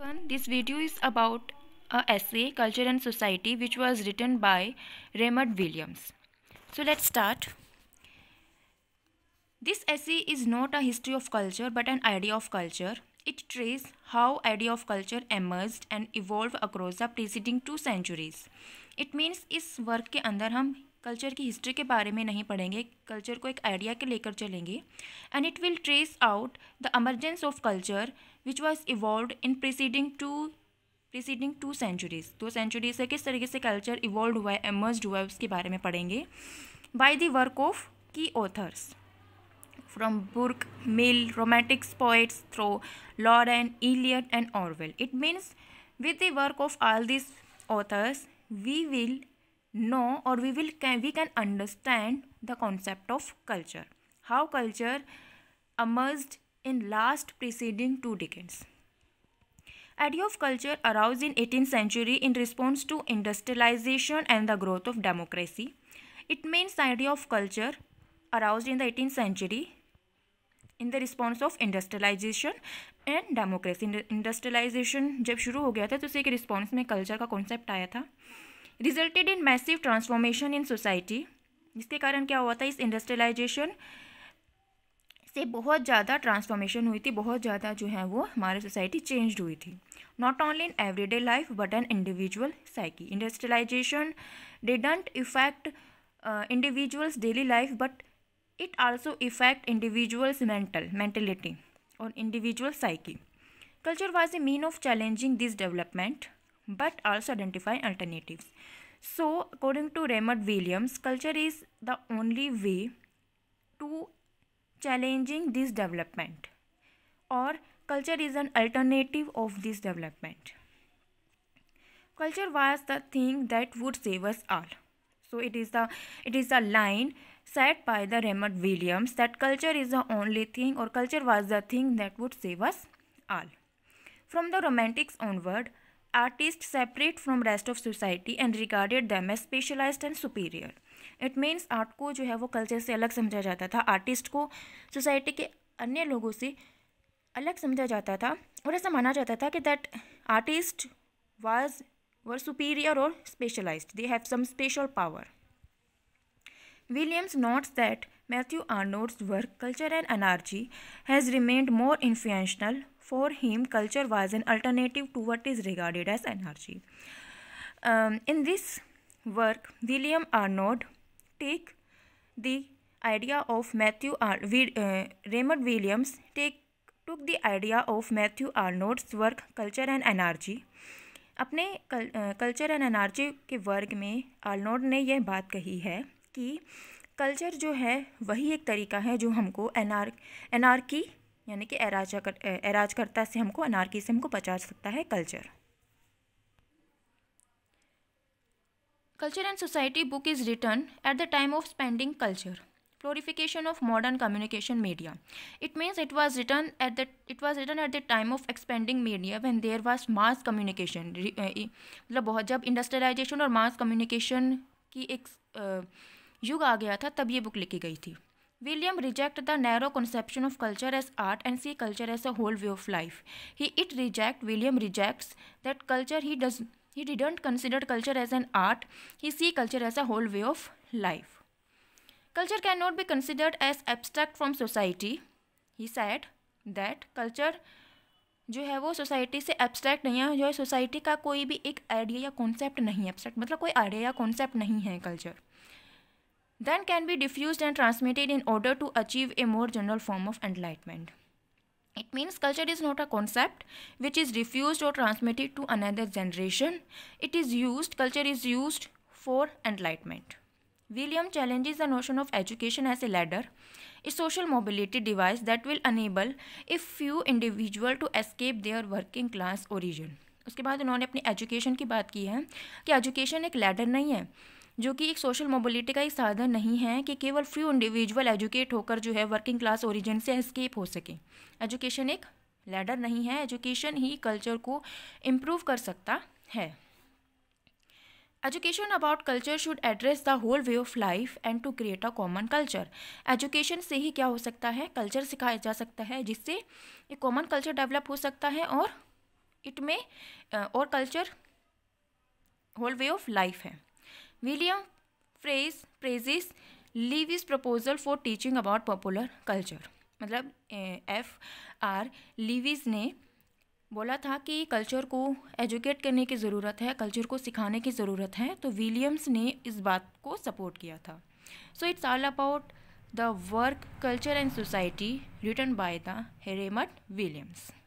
One this video is about a essay culture and society which was written by Raymond Williams so let start this essay is not a history of culture but an idea of culture it trace how idea of culture emerge and evolve across the preceding two centuries it means इस work के अंदर हम culture की history के बारे में नहीं पढ़ेंगे कल्चर को एक आइडिया के लेकर चलेंगे and it will trace out the emergence of culture which was evolve in preceding two preceding two centuries दो सेंचुरीज से किस तरीके से कल्चर इवॉल्व हुआ है एमर्ज हुआ है उसके बारे में पढ़ेंगे by the work of key authors from Burke Mill romantics poets through Lawrence Eliot and Orwell it means with the work of all this authors we will know और we will we can understand the concept of culture how culture emerge in last preceding two decades. Idea of culture arose in 18th century in response to industrialization and the growth of democracy. It means the idea of culture arose in the 18th century in the response of industrialization and democracy industrialization jab shuru ho gaya tha to uske response mein culture ka concept aaya tha resulted in massive transformation in society jiske karan kya hua tha is industrialization industrialization से बहुत ज़्यादा transformation हुई थी बहुत ज़्यादा जो है वो हमारी सोसाइटी चेंज हुई थी not only in everyday life but an individual psyche industrialization didn't effect individuals daily life but it also effect individuals mental mentality और individual psyche culture was a mean of challenging this development but also identify alternative so according to Raymond Williams culture is the only way to challenging this development or culture is an alternative of this development culture was the thing that would save us all so it is the it is the line said by the raymond williams that culture is the only thing or culture was the thing that would save us all from the romantics onward artists separate from rest of society and regarded them as specialized and superior it means art को जो है वो culture से अलग समझा जाता था artist को सोसाइटी के अन्य लोगों से अलग समझा जाता था और ऐसा माना जाता था कि that artist was were superior और specialized they have some special power Williams notes that Matthew Arnold's work culture and Anarchy has remained more influential for him culture was an alternative to what is regarded as anarchy in this work William Arnold take the idea of Matthew Ar Williams take took the idea of Matthew Arnold's work culture and Culture अपने culture and energy के वर्ग में आर्नोड ने यह बात कही है कि कल्चर जो है वही एक तरीका है जो हमको एनार एनार्की यानी कि अराजक अराजकर्ता एराजकर्ता से हमको अनारकी से हमको बचा सकता है culture Culture and Society book is written at the time of spending culture proliferation of modern communication media it means it was written at the it was written at the time of expanding media when there was mass communication मतलब बहुत जब industrialisation और mass communication की एक युग आ गया था तब ये बुक लिखी गई थी William reject the narrow conception of culture as art and see culture as a whole way of life. He it reject William rejects that culture he does he didn't consider culture as an art he see culture as a whole way of life culture can not be considered as abstract from society he said that culture जो है वो society से abstract नहीं है जो है society का कोई भी एक आइडिया या कॉन्सेप्ट नहीं है एब्स्ट्रैक्ट मतलब कोई आइडिया या कॉन्सेप्ट नहीं है culture then can be diffuse and transmitted in order to achieve a more general form of enlightenment it means culture is not a concept which is refuse और transmitted to another generation it is use culture is use for enlightenment William challenge is the notion of education as a ladder a social mobility device that will enable a few individual to escape their working class origin उसके बाद उन्होंने अपनी education की बात की है कि education एक लेडर नहीं है जो कि एक सोशल मोबिलिटी का एक साधन नहीं है कि केवल फ्यू इंडिविजुअल एजुकेट होकर जो है वर्किंग क्लास ओरिजिन से एस्केप हो सके एजुकेशन एक लैडर नहीं है एजुकेशन ही कल्चर को इम्प्रूव कर सकता है education about culture should address the whole way of life and to create a common culture education से ही क्या हो सकता है कल्चर सिखाया जा सकता है जिससे एक कॉमन कल्चर डेवलप हो सकता है और इट में और culture whole way of life है William Fraser praises Levy's proposal for teaching about popular culture मतलब एफ आर लीवीज ने बोला था कि कल्चर को एजुकेट करने की ज़रूरत है कल्चर को सिखाने की ज़रूरत है तो विलियम्स ने इस बात को सपोर्ट किया था so it's all about the work culture and society written by the Raymond Williams